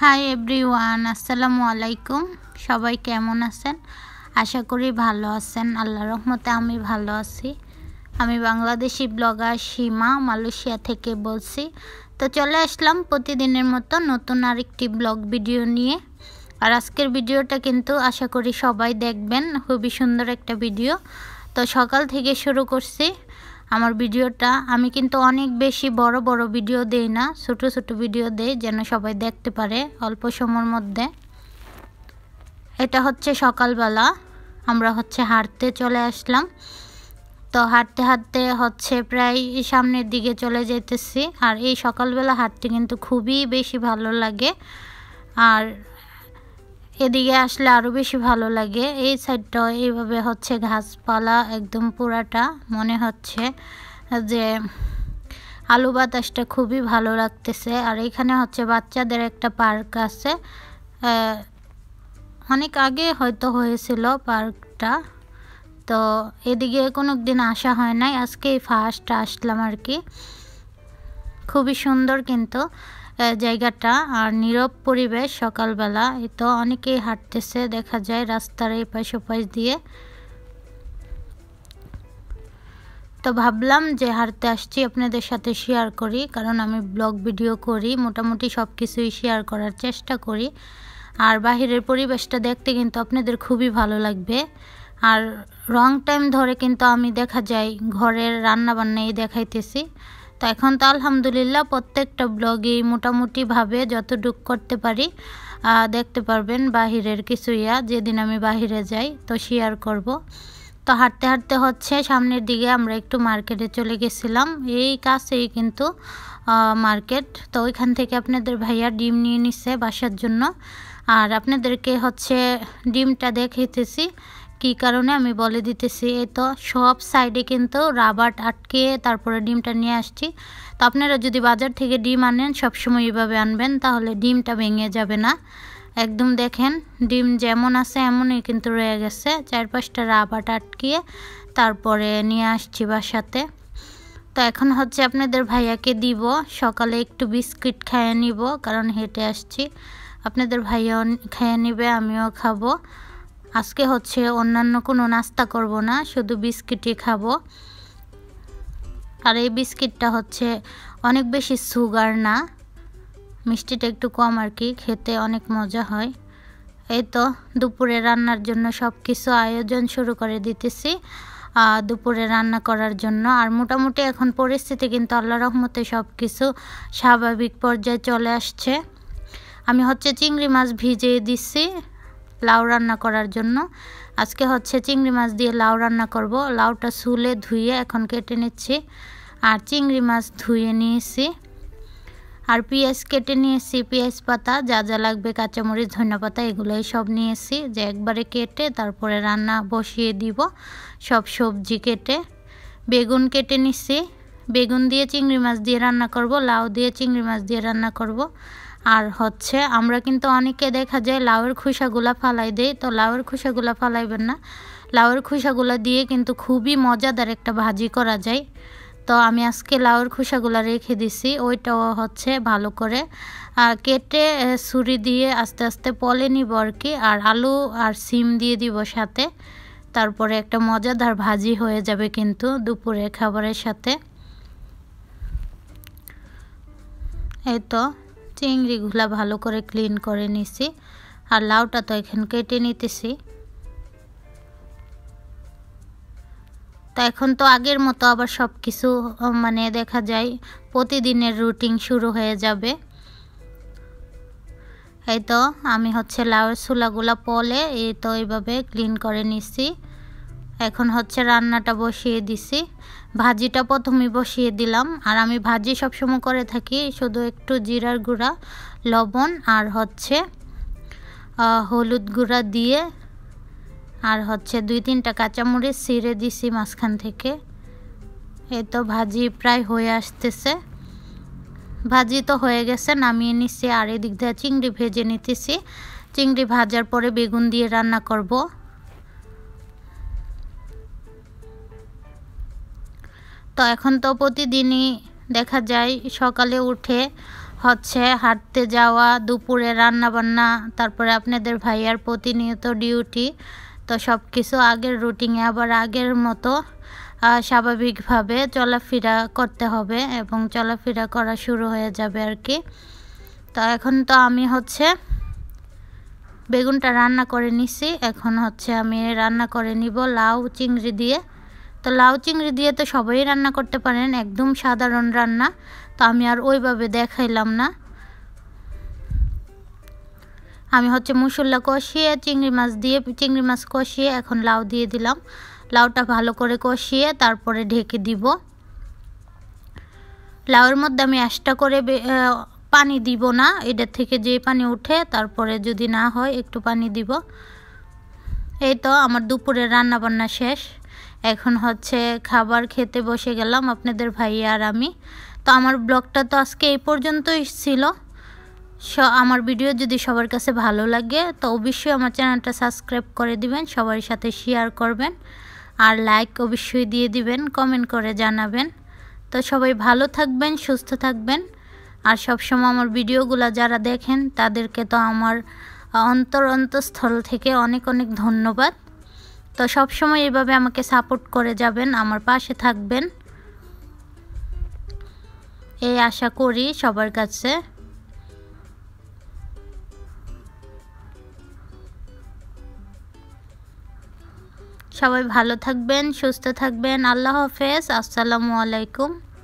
Hi everyone আসসালামু আলাইকুম সবাই কেমন আছেন আশা করি ভালো আছেন আল্লাহ রহমতে আমি ভালো আছি আমি বাংলাদেশি ব্লগার সীমা মালয়েশিয়া থেকে বলছি তো চলে আসলাম প্রতিদিনের মতো নতুন আরেকটি ব্লগ ভিডিও নিয়ে আর আজকের ভিডিওটা কিন্তু আশা করি সবাই দেখবেন খুবই সুন্দর একটা ভিডিও তো সকাল থেকে শুরু করছি আমার ভিডিওটা আমি কিন্তু অনেক বেশি বড় বড় ভিডিও দেই না ছোট ছোট ভিডিও দেই যেন সবাই দেখতে পারে অল্প সময়ের মধ্যে এটা হচ্ছে সকালবেলা আমরা হচ্ছে হাঁটতে চলে আসলাম তো হাঁটতে হাঁটতে হচ্ছে প্রায় সামনের দিকে চলে যেতেছি আর এই সকালবেলা হাঁটতে কিন্তু খুবই বেশি ভালো লাগে আর এদিকে আসলে আরও বেশি ভালো লাগে এই সাইডটা এইভাবে হচ্ছে ঘাসপালা একদম পুরাটা মনে হচ্ছে যে আলু বাতাসটা খুবই ভালো লাগতেছে আর এখানে হচ্ছে বাচ্চাদের একটা পার্ক আছে অনেক আগে হয়তো হয়েছিল পার্কটা তো এদিকে কোনো দিন আসা হয় নাই আজকে ফার্স্ট আসলাম আর কি খুবই সুন্দর কিন্তু জায়গাটা আর নীরব পরিবেশ সকালবেলা এই তো অনেকেই হাঁটতেছে দেখা যায় রাস্তার এই পাশ ওপাশ দিয়ে তো ভাবলাম যে হাঁটতে আসছি আপনাদের সাথে শেয়ার করি কারণ আমি ব্লগ ভিডিও করি মোটামুটি সব কিছুই শেয়ার করার চেষ্টা করি আর বাহিরের পরিবেশটা দেখতে কিন্তু আপনাদের খুবই ভালো লাগবে আর রং টাইম ধরে কিন্তু আমি দেখা যাই ঘরের রান্না এই দেখাইতেছি তো এখন তো আলহামদুলিল্লাহ প্রত্যেকটা ব্লগেই মোটামুটিভাবে যতটুক করতে পারি দেখতে পারবেন বাহিরের কিছু ইয়া যেদিন আমি বাহিরে যাই তো শেয়ার করব। তো হাঁটতে হাঁটতে হচ্ছে সামনের দিকে আমরা একটু মার্কেটে চলে গেছিলাম এই কাছেই কিন্তু মার্কেট তো ওইখান থেকে আপনাদের ভাইয়া ডিম নিয়ে নিছে বাসার জন্য আর আপনাদেরকে হচ্ছে ডিমটা দেখেতেছি কি কারণে আমি বলে দিতেছি এই তো সব সাইডে কিন্তু রাবার আটকে তারপরে ডিমটা নিয়ে আসছি তো আপনারা যদি বাজার থেকে ডিম আনেন সবসময় এভাবে আনবেন তাহলে ডিমটা ভেঙে যাবে না একদম দেখেন ডিম যেমন আছে এমনই কিন্তু রয়ে গেছে চার পাঁচটা রাবার আটকিয়ে তারপরে নিয়ে আসছি বাসাতে তো এখন হচ্ছে আপনাদের ভাইয়াকে দিব সকালে একটু বিস্কিট খাইয়ে নিব কারণ হেঁটে আসছি আপনাদের ভাইয়াও খেয়ে নিবে আমিও খাবো আজকে হচ্ছে অন্যান্য কোনো নাস্তা করব না শুধু বিস্কিটই খাবো আর এই বিস্কিটটা হচ্ছে অনেক বেশি সুগার না মিষ্টিটা একটু কম আর কি খেতে অনেক মজা হয় এই তো দুপুরে রান্নার জন্য সব কিছু আয়োজন শুরু করে দিতেছি দুপুরে রান্না করার জন্য আর মোটামুটি এখন পরিস্থিতি কিন্তু আল্লাহ রহমতে সব কিছু স্বাভাবিক পর্যায়ে চলে আসছে আমি হচ্ছে চিংড়ি মাছ ভিজিয়ে দিচ্ছি লাউ রান্না করার জন্য আজকে হচ্ছে চিংড়ি মাছ দিয়ে লাউ রান্না করব লাউটা সুলে ধুয়ে এখন কেটে নিচ্ছি আর চিংড়ি মাছ ধুয়ে নিয়েছি আর পেঁয়াজ কেটে নিয়েছি পেঁয়াজ পাতা যা যা লাগবে কাঁচামরিচ ধনিয়া পাতা এগুলোই সব নিয়েছি যে একবারে কেটে তারপরে রান্না বসিয়ে দিব সব সবজি কেটে বেগুন কেটে নিছি বেগুন দিয়ে চিংড়ি মাছ দিয়ে রান্না করব লাউ দিয়ে চিংড়ি মাছ দিয়ে রান্না করব আর হচ্ছে আমরা কিন্তু অনেকে দেখা যায় লাউয়ের খোসাগুলা ফালাই দেই তো লাউয়ের খোসাগুলা ফালাইবেন না লাউয়ের খোসাগুলা দিয়ে কিন্তু খুবই মজাদার একটা ভাজি করা যায় তো আমি আজকে লাউয়ের খোসাগুলো রেখে দিছি ওইটাও হচ্ছে ভালো করে কেটে ছুরি দিয়ে আস্তে আস্তে পলে নিব আর কি আর আলু আর সিম দিয়ে দিব সাথে তারপরে একটা মজাদার ভাজি হয়ে যাবে কিন্তু দুপুরে খাবারের সাথে এই তো চিংড়িগুলা ভালো করে ক্লিন করে নিছি আর লাউটা তো এখন কেটে নিতেছি তো এখন তো আগের মতো আবার সব কিছু মানে দেখা যায় প্রতিদিনের রুটিন শুরু হয়ে যাবে এই তো আমি হচ্ছে লাউয়ের চুলাগুলা পলে এই তো এইভাবে ক্লিন করে নিছি এখন হচ্ছে রান্নাটা বসিয়ে দিছি ভাজিটা প্রথমে বসিয়ে দিলাম আর আমি ভাজি সবসময় করে থাকি শুধু একটু জিরার গুঁড়া লবণ আর হচ্ছে হলুদ গুঁড়া দিয়ে আর হচ্ছে দুই তিনটা কাঁচামরিচ ছিঁড়ে দিছি মাঝখান থেকে এ তো ভাজি প্রায় হয়ে আসতেছে ভাজি তো হয়ে গেছে নামিয়ে নিচ্ছি আর এদিক দিয়ে চিংড়ি ভেজে নিতেছি চিংড়ি ভাজার পরে বেগুন দিয়ে রান্না করব তো এখন তো প্রতিদিনই দেখা যায় সকালে উঠে হচ্ছে হাঁটতে যাওয়া দুপুরে রান্না বান্না তারপরে আপনাদের ভাইয়ার প্রতিনিয়ত ডিউটি তো সব কিছু আগের রুটিনে আবার আগের মতো স্বাভাবিকভাবে চলাফেরা করতে হবে এবং চলাফেরা করা শুরু হয়ে যাবে আর কি তো এখন তো আমি হচ্ছে বেগুনটা রান্না করে নিছি এখন হচ্ছে আমি রান্না করে নিব লাউ চিংড়ি দিয়ে তো লাউ চিংড়ি দিয়ে তো সবাই রান্না করতে পারেন একদম সাধারণ রান্না তো আমি আর ওইভাবে দেখাইলাম না আমি হচ্ছে মুসল্লা কষিয়ে চিংড়ি মাছ দিয়ে চিংড়ি মাছ কষিয়ে এখন লাউ দিয়ে দিলাম লাউটা ভালো করে কষিয়ে তারপরে ঢেকে দিব লাউয়ের মধ্যে আমি এক্সট্রা করে পানি দিব না এটা থেকে যে পানি উঠে তারপরে যদি না হয় একটু পানি দিব এই তো আমার দুপুরে রান্না বান্না শেষ এখন হচ্ছে খাবার খেতে বসে গেলাম আপনাদের ভাইয়া আর আমি তো আমার ব্লগটা তো আজকে এই পর্যন্তই ছিল আমার ভিডিও যদি সবার কাছে ভালো লাগে তো অবশ্যই আমার চ্যানেলটা সাবস্ক্রাইব করে দিবেন সবার সাথে শেয়ার করবেন আর লাইক অবশ্যই দিয়ে দিবেন কমেন্ট করে জানাবেন তো সবাই ভালো থাকবেন সুস্থ থাকবেন আর সবসময় আমার ভিডিওগুলো যারা দেখেন তাদেরকে তো আমার অন্তর অন্তঃস্থল থেকে অনেক অনেক ধন্যবাদ তো সবসময় এভাবে আমাকে সাপোর্ট করে যাবেন আমার পাশে থাকবেন এই আশা করি সবার কাছে সবাই ভালো থাকবেন সুস্থ থাকবেন আল্লাহ হাফেজ আসসালামু আলাইকুম